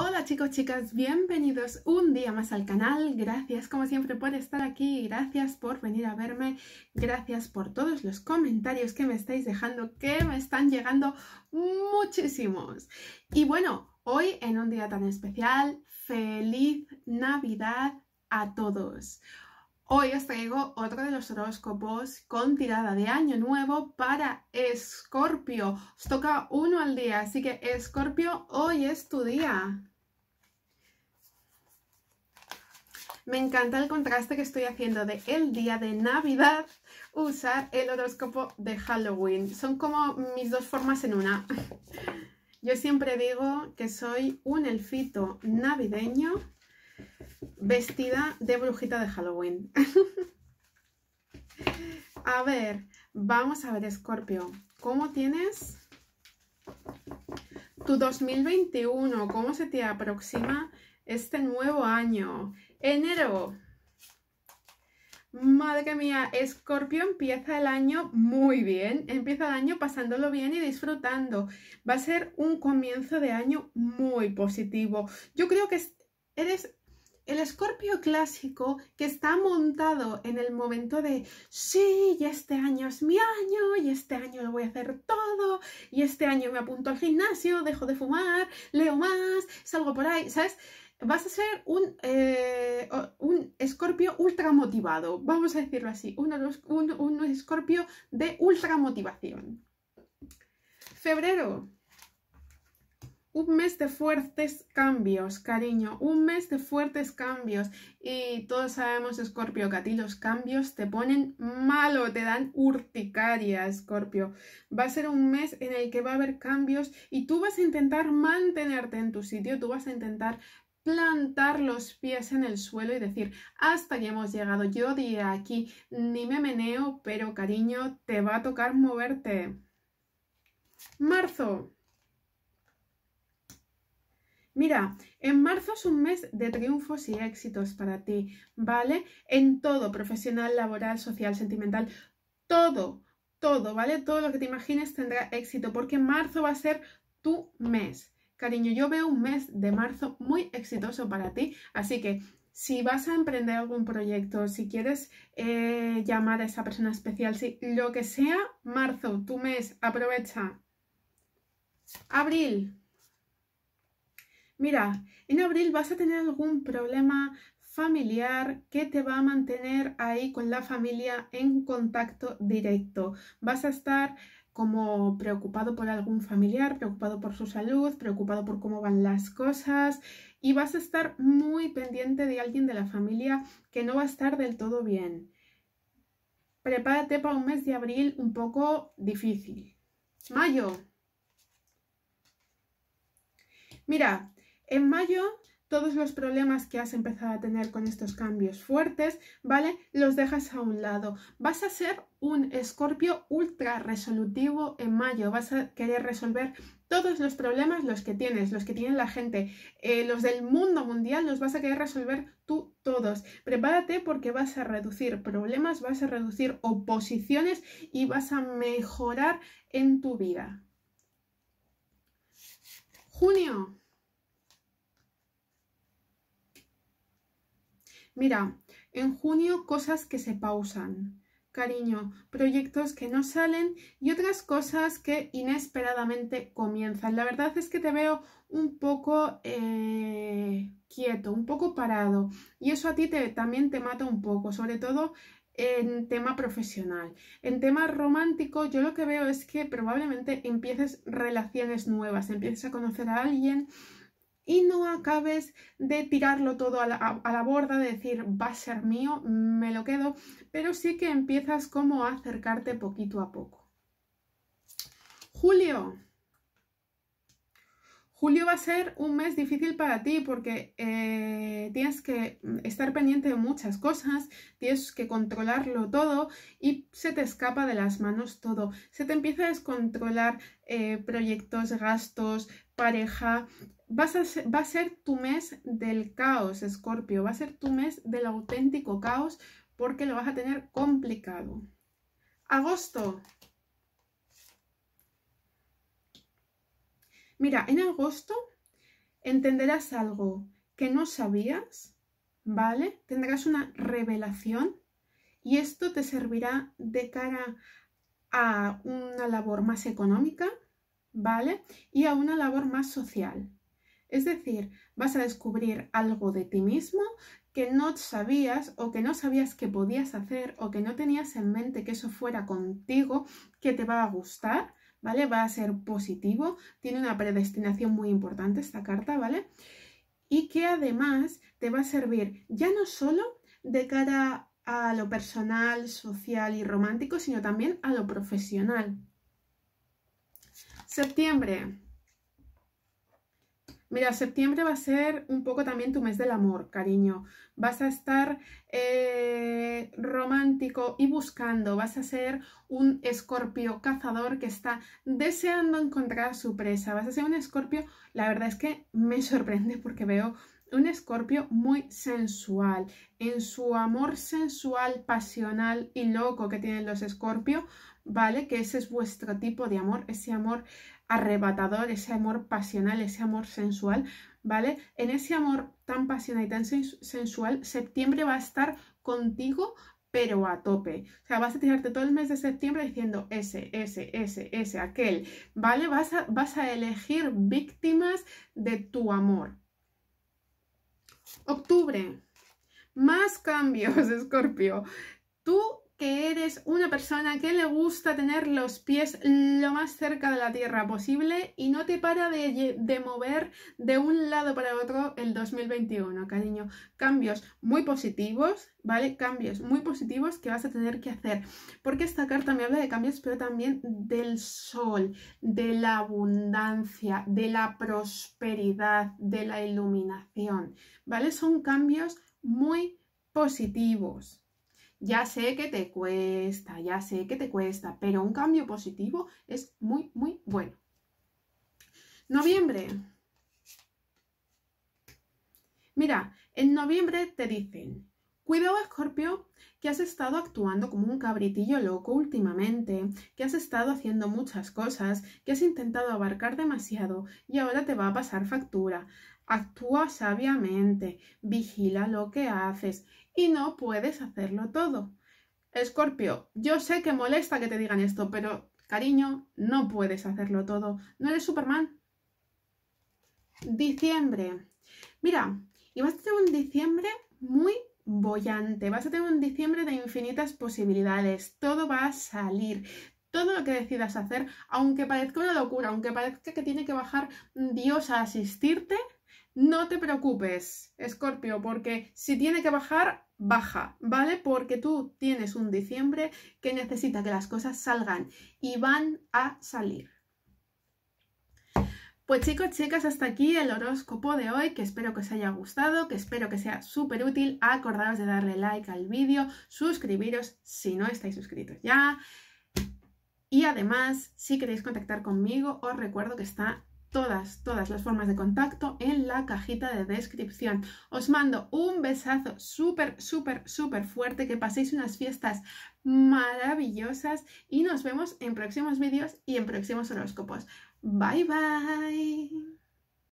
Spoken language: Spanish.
Hola chicos, chicas, bienvenidos un día más al canal. Gracias como siempre por estar aquí, gracias por venir a verme, gracias por todos los comentarios que me estáis dejando, que me están llegando muchísimos. Y bueno, hoy en un día tan especial, feliz Navidad a todos. Hoy os traigo otro de los horóscopos con tirada de año nuevo para Escorpio. Os toca uno al día, así que Escorpio, hoy es tu día. Me encanta el contraste que estoy haciendo de el día de Navidad usar el horóscopo de Halloween. Son como mis dos formas en una. Yo siempre digo que soy un elfito navideño vestida de brujita de Halloween. a ver, vamos a ver, Scorpio, ¿cómo tienes tu 2021? ¿Cómo se te aproxima este nuevo año? Enero. Madre mía, Scorpio empieza el año muy bien, empieza el año pasándolo bien y disfrutando. Va a ser un comienzo de año muy positivo. Yo creo que eres el escorpio clásico que está montado en el momento de sí, y este año es mi año, y este año lo voy a hacer todo, y este año me apunto al gimnasio, dejo de fumar, leo más, salgo por ahí, ¿sabes? Vas a ser un, eh, un escorpio ultra motivado, vamos a decirlo así, un, un escorpio de ultra motivación. Febrero, un mes de fuertes cambios, cariño, un mes de fuertes cambios. Y todos sabemos, Scorpio, que a ti los cambios te ponen malo, te dan urticaria, Scorpio. Va a ser un mes en el que va a haber cambios y tú vas a intentar mantenerte en tu sitio, tú vas a intentar plantar los pies en el suelo y decir, hasta que hemos llegado, yo de aquí ni me meneo, pero cariño, te va a tocar moverte. Marzo. Mira, en marzo es un mes de triunfos y éxitos para ti, ¿vale? En todo, profesional, laboral, social, sentimental, todo, todo, ¿vale? Todo lo que te imagines tendrá éxito porque marzo va a ser tu mes. Cariño, yo veo un mes de marzo muy exitoso para ti, así que si vas a emprender algún proyecto, si quieres eh, llamar a esa persona especial, si lo que sea, marzo, tu mes, aprovecha. Abril, Mira, en abril vas a tener algún problema familiar que te va a mantener ahí con la familia en contacto directo. Vas a estar como preocupado por algún familiar, preocupado por su salud, preocupado por cómo van las cosas y vas a estar muy pendiente de alguien de la familia que no va a estar del todo bien. Prepárate para un mes de abril un poco difícil. Mayo. Mira, en mayo, todos los problemas que has empezado a tener con estos cambios fuertes, ¿vale? Los dejas a un lado. Vas a ser un escorpio ultra resolutivo en mayo. Vas a querer resolver todos los problemas, los que tienes, los que tiene la gente, eh, los del mundo mundial, los vas a querer resolver tú todos. Prepárate porque vas a reducir problemas, vas a reducir oposiciones y vas a mejorar en tu vida. Junio, Mira, en junio cosas que se pausan, cariño, proyectos que no salen y otras cosas que inesperadamente comienzan. La verdad es que te veo un poco eh, quieto, un poco parado y eso a ti te, también te mata un poco, sobre todo en tema profesional. En tema romántico, yo lo que veo es que probablemente empieces relaciones nuevas, empieces a conocer a alguien y no acabes de tirarlo todo a la, borda, de decir va a ser mío, me lo quedo, pero sí que empiezas como a acercarte poquito a poco. Julio. Julio va a ser un mes difícil para ti porque eh, tienes que estar pendiente de muchas cosas, tienes que controlarlo todo y se te escapa de las manos todo. Se te empieza a descontrolar eh, proyectos, gastos, pareja, va a ser tu mes del caos, Escorpio. Va a ser tu mes del auténtico caos porque lo vas a tener complicado. Agosto. Mira, en agosto entenderás algo que no sabías, ¿vale? Tendrás una revelación y esto te servirá de cara a una labor más económica, ¿vale? Y a una labor más social. Es decir, vas a descubrir algo de ti mismo que no sabías o que no sabías que podías hacer o que no tenías en mente que eso fuera contigo, que te va a gustar, ¿vale? Va a ser positivo, tiene una predestinación muy importante esta carta, ¿vale? Y que además te va a servir ya no solo de cara a lo personal, social y romántico, sino también a lo profesional. Septiembre. Mira, septiembre va a ser un poco también tu mes del amor, cariño. Vas a estar eh, romántico y buscando. Vas a ser un escorpio cazador que está deseando encontrar a su presa. Vas a ser un escorpio, la verdad es que me sorprende porque veo un escorpio muy sensual. En su amor sensual, pasional y loco que tienen los escorpios, ¿vale? Que ese es vuestro tipo de amor, ese amor arrebatador, ese amor pasional, ese amor sensual, ¿vale? En ese amor tan pasional y tan sensual, septiembre va a estar contigo, pero a tope. O sea, vas a tirarte todo el mes de septiembre diciendo ese, ese, ese, ese, aquel, ¿vale? Vas a, vas a elegir víctimas de tu amor. Octubre. Más cambios, Escorpio. Tú que eres una persona que le gusta tener los pies lo más cerca de la tierra posible y no te para de, de, mover de un lado para otro el 2021, cariño. Cambios muy positivos, ¿vale? Cambios muy positivos que vas a tener que hacer. Porque esta carta me habla de cambios, pero también del sol, de la abundancia, de la prosperidad, de la iluminación, ¿vale? Son cambios muy positivos. Ya sé que te cuesta, ya sé que te cuesta, pero un cambio positivo es muy, muy bueno. Noviembre. Mira, en noviembre te dicen, cuidado Escorpio, que has estado actuando como un cabritillo loco últimamente, que has estado haciendo muchas cosas, que has intentado abarcar demasiado y ahora te va a pasar factura. Actúa sabiamente, vigila lo que haces y no puedes hacerlo todo. Escorpio, yo sé que molesta que te digan esto, pero cariño, no puedes hacerlo todo. No eres Superman. Diciembre. Mira, y vas a tener un diciembre muy bollante, vas a tener un diciembre de infinitas posibilidades, todo va a salir, todo lo que decidas hacer, aunque parezca una locura, aunque parezca que tiene que bajar Dios a asistirte, no te preocupes, Escorpio, porque si tiene que bajar, baja, ¿vale? Porque tú tienes un diciembre que necesita que las cosas salgan y van a salir. Pues chicos, chicas, hasta aquí el horóscopo de hoy, que espero que os haya gustado, que espero que sea súper útil. Acordaos de darle like al vídeo, suscribiros si no estáis suscritos ya. Y además, si queréis contactar conmigo, os recuerdo que está todas, todas las formas de contacto en la cajita de descripción. Os mando un besazo súper, súper, súper fuerte, que paséis unas fiestas maravillosas y nos vemos en próximos vídeos y en próximos horóscopos. Bye bye.